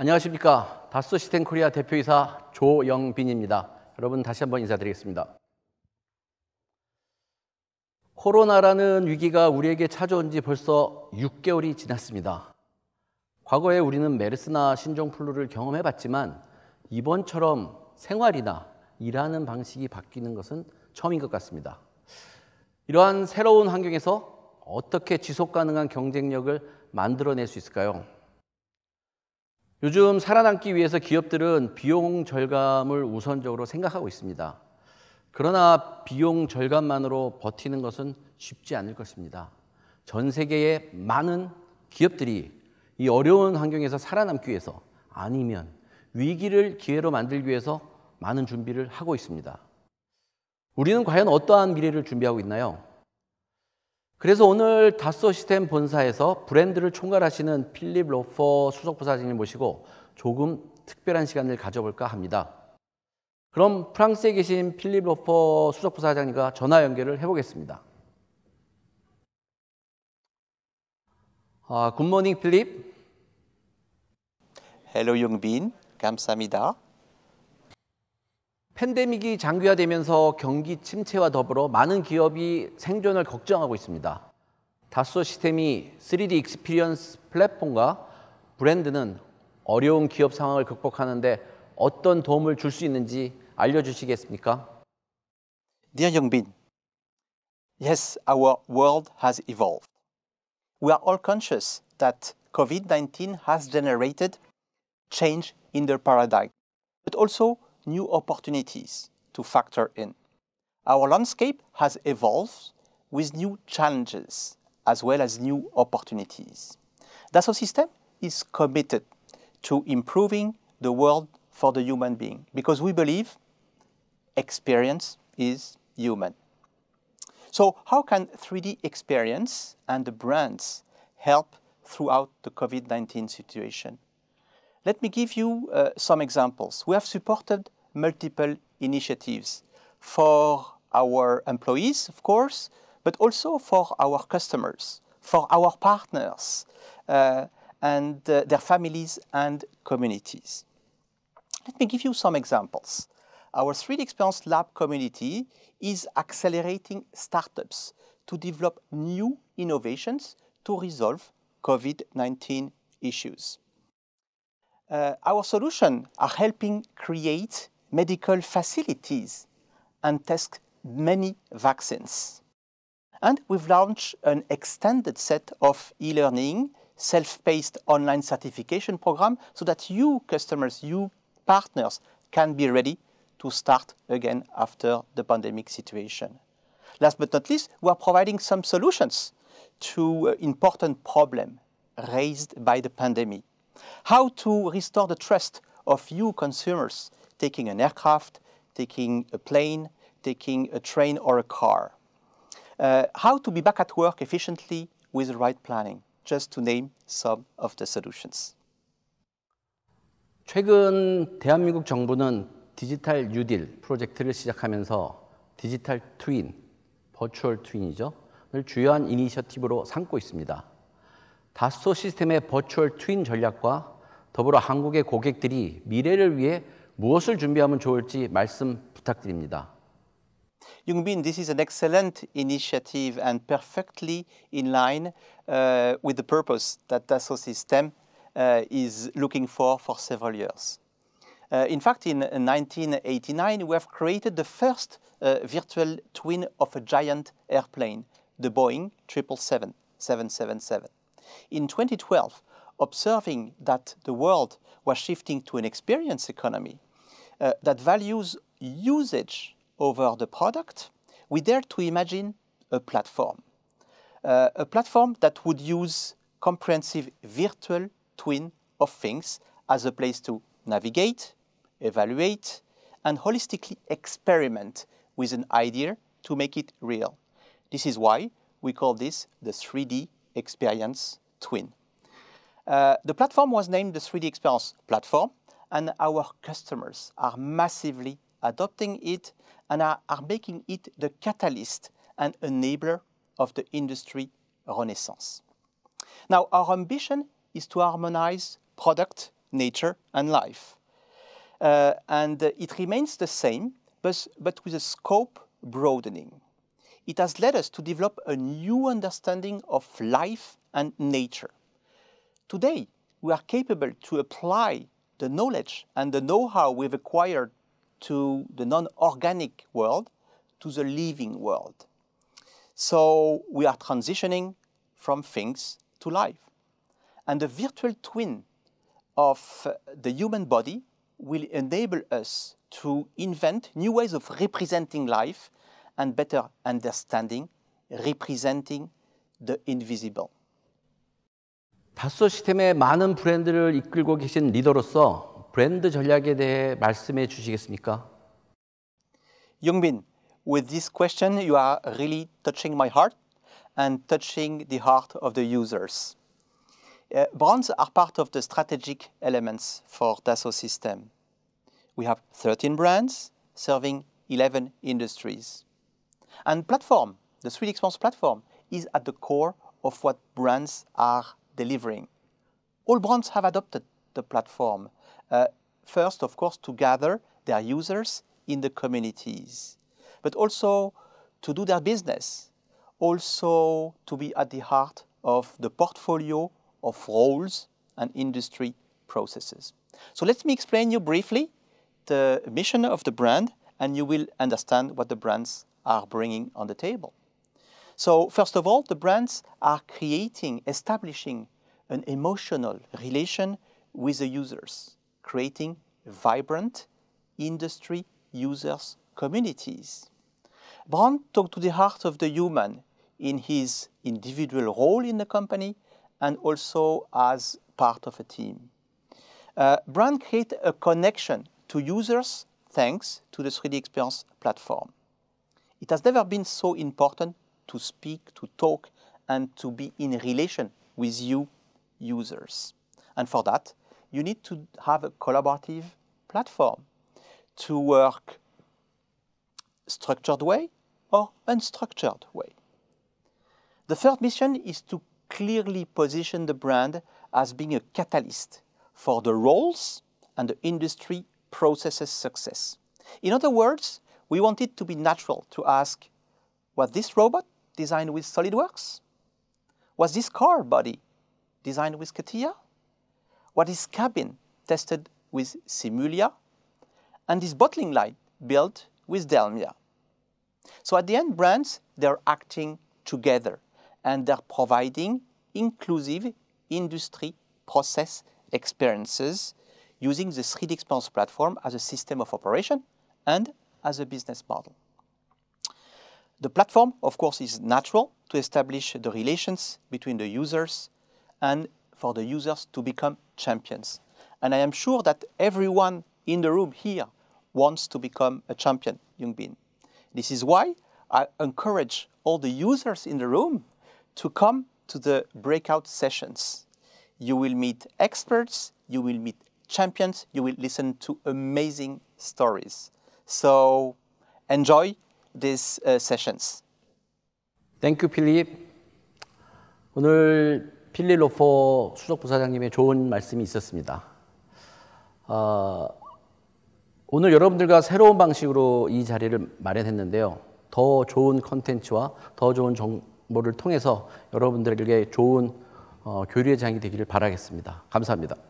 안녕하십니까. 다스 시스템 코리아 대표이사 조영빈입니다. 여러분 다시 한번 인사드리겠습니다. 코로나라는 위기가 우리에게 찾아온 지 벌써 6개월이 지났습니다. 과거에 우리는 메르스나 신종플루를 경험해 봤지만 이번처럼 생활이나 일하는 방식이 바뀌는 것은 처음인 것 같습니다. 이러한 새로운 환경에서 어떻게 지속 가능한 경쟁력을 만들어낼 수 있을까요? 요즘 살아남기 위해서 기업들은 비용 절감을 우선적으로 생각하고 있습니다. 그러나 비용 절감만으로 버티는 것은 쉽지 않을 것입니다. 전 세계의 많은 기업들이 이 어려운 환경에서 살아남기 위해서 아니면 위기를 기회로 만들기 위해서 많은 준비를 하고 있습니다. 우리는 과연 어떠한 미래를 준비하고 있나요? 그래서 오늘 다소 시스템 본사에서 브랜드를 총괄하시는 필립 로퍼 수석 부사장님 모시고 조금 특별한 시간을 가져볼까 합니다. 그럼 프랑스에 계신 필립 로퍼 수석 부사장님과 전화 연결을 해보겠습니다. 아, 굿모닝 필립. h 로 l 빈 감사합니다. 팬데믹이 장기화되면서 경기 침체와 더불어 많은 기업이 생존을 걱정하고 있습니다. 다소 시스템이 3D 익스피리언스 플랫폼과 브랜드는 어려운 기업 상황을 극복하는데 어떤 도움을 줄 수 있는지 알려주시겠습니까? Dear Youngbin, yes, our world has evolved. We are all conscious that COVID-19 has generated change in the paradigm, but also new opportunities to factor in. Our landscape has evolved with new challenges as well as new opportunities. Dassault System is committed to improving the world for the human being because we believe experience is human. So how can 3D experience and the brands help throughout the COVID-19 situation? Let me give you uh, some examples. We have supported multiple initiatives for our employees, of course, but also for our customers, for our partners, uh, and uh, their families and communities. Let me give you some examples. Our 3D Experience Lab community is accelerating startups to develop new innovations to resolve COVID-19 issues. Uh, our solutions are helping create medical facilities and test many vaccines. And we've launched an extended set of e-learning, self-paced online certification program so that you customers, you partners can be ready to start again after the pandemic situation. Last but not least, we are providing some solutions to important problem raised by the pandemic. How to restore the trust of you consumers taking an aircraft, taking a plane, taking a train or a car. Uh, how to be back at work efficiently with the right planning, just to name some of the solutions. 최근 대한민국 정부는 디지털 뉴딜 프로젝트를 시작하면서 디지털 트윈, 버추얼 트윈이죠. 를 주요한 이니셔티브로 삼고 있습니다. 다소 시스템의 버추얼 트윈 전략과 더불어 한국의 고객들이 미래를 위해 무엇을 준비하면 좋을지 말씀 부탁드립니다. this is an excellent initiative and perfectly in line uh, with the purpose that Dassault System uh, is looking for for several years. Uh, in fact, in 1989, we have created the first uh, virtual twin of a giant airplane, the Boeing 777. 777. In 2012, observing that the world was shifting to an experience economy, uh, that values usage over the product, we dare to imagine a platform. Uh, a platform that would use comprehensive virtual twin of things as a place to navigate, evaluate, and holistically experiment with an idea to make it real. This is why we call this the 3D Experience Twin. Uh, the platform was named the 3D Experience Platform and our customers are massively adopting it and are, making it the catalyst and enabler of the industry renaissance. Now, our ambition is to harmonize product, nature, and life. Uh, and it remains the same, but with a scope broadening. It has led us to develop a new understanding of life and nature. Today, we are capable to apply the knowledge and the know-how we've acquired to the non-organic world to the living world. So we are transitioning from things to life. And the virtual twin of uh, the human body will enable us to invent new ways of representing life and better understanding, representing the invisible. 다소 시스템의 많은 브랜드를 이끌고 계신 리더로서 브랜드 전략에 대해 말씀해 주시겠습니까? Youngbin, with this question you are really touching my heart and touching the heart of the users. Uh, brands are part of the strategic elements for Dassault system. We have 13 brands serving 11 industries. And platform, the 3 Experience platform, is at the core of what brands are delivering. All brands have adopted the platform. Uh, first, of course, to gather their users in the communities, but also to do their business, also to be at the heart of the portfolio of roles and industry processes. So let me explain you briefly the mission of the brand and you will understand what the brands are bringing on the table. So first of all, the brands are creating, establishing an emotional relation with the users, creating vibrant industry users communities. Brand talk to the heart of the human in his individual role in the company and also as part of a team. Uh, Brand create a connection to users thanks to the 3D Experience platform. It has never been so important to speak, to talk, and to be in relation with you users. And for that, you need to have a collaborative platform to work structured way or unstructured way. The third mission is to clearly position the brand as being a catalyst for the roles and the industry processes success. In other words, we want it to be natural to ask, "What this robot designed with SolidWorks? Was this car body designed with CATIA? What is cabin tested with Simulia? And this bottling line built with Delmia? So at the end, brands, they're acting together and they're providing inclusive industry process experiences using the 3D Experience platform as a system of operation and as a business model. The platform, of course, is natural to establish the relations between the users and for the users to become champions. And I am sure that everyone in the room here wants to become a champion, Jungbin. This is why I encourage all the users in the room to come to the breakout sessions. You will meet experts, you will meet champions, you will listen to amazing stories. So enjoy these uh, sessions. Thank you, Philip. 오늘 필립 로퍼 수석 부사장님의 좋은 말씀이 있었습니다. 어, 오늘 여러분들과 새로운 방식으로 이 자리를 마련했는데요. 더 좋은 컨텐츠와 더 좋은 정보를 통해서 여러분들에게 좋은 어, 교류의 장이 되기를 바라겠습니다. 감사합니다.